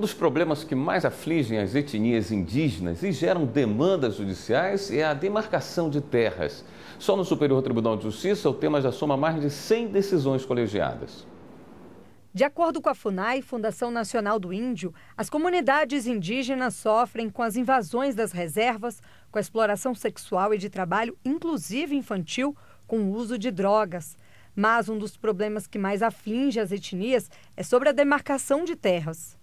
Um dos problemas que mais afligem as etnias indígenas e geram demandas judiciais é a demarcação de terras. Só no Superior Tribunal de Justiça, o tema já soma mais de 100 decisões colegiadas. De acordo com a FUNAI, Fundação Nacional do Índio, as comunidades indígenas sofrem com as invasões das reservas, com a exploração sexual e de trabalho, inclusive infantil, com o uso de drogas. Mas um dos problemas que mais aflige as etnias é sobre a demarcação de terras.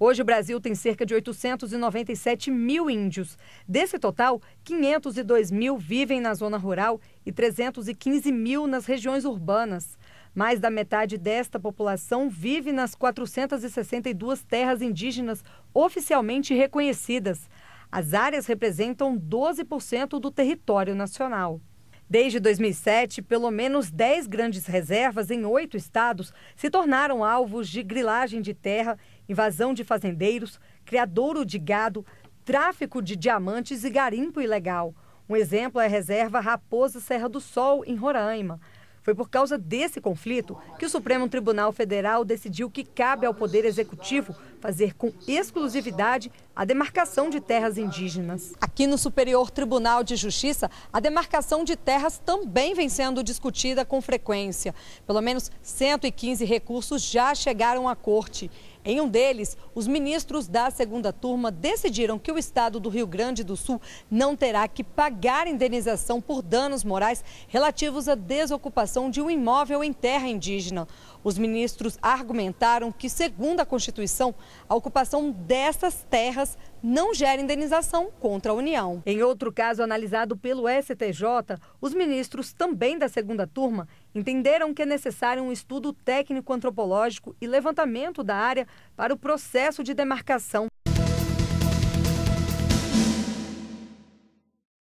Hoje, o Brasil tem cerca de 897 mil índios. Desse total, 502 mil vivem na zona rural e 315 mil nas regiões urbanas. Mais da metade desta população vive nas 462 terras indígenas oficialmente reconhecidas. As áreas representam 12% do território nacional. Desde 2007, pelo menos 10 grandes reservas em oito estados se tornaram alvos de grilagem de terra invasão de fazendeiros, criadouro de gado, tráfico de diamantes e garimpo ilegal. Um exemplo é a reserva Raposa Serra do Sol, em Roraima. Foi por causa desse conflito que o Supremo Tribunal Federal decidiu que cabe ao Poder Executivo fazer com exclusividade a demarcação de terras indígenas. Aqui no Superior Tribunal de Justiça, a demarcação de terras também vem sendo discutida com frequência. Pelo menos 115 recursos já chegaram à corte. Em um deles, os ministros da segunda turma decidiram que o estado do Rio Grande do Sul não terá que pagar indenização por danos morais relativos à desocupação de um imóvel em terra indígena. Os ministros argumentaram que, segundo a Constituição, a ocupação dessas terras não gera indenização contra a União. Em outro caso analisado pelo STJ, os ministros também da segunda turma entenderam que é necessário um estudo técnico antropológico e levantamento da área para o processo de demarcação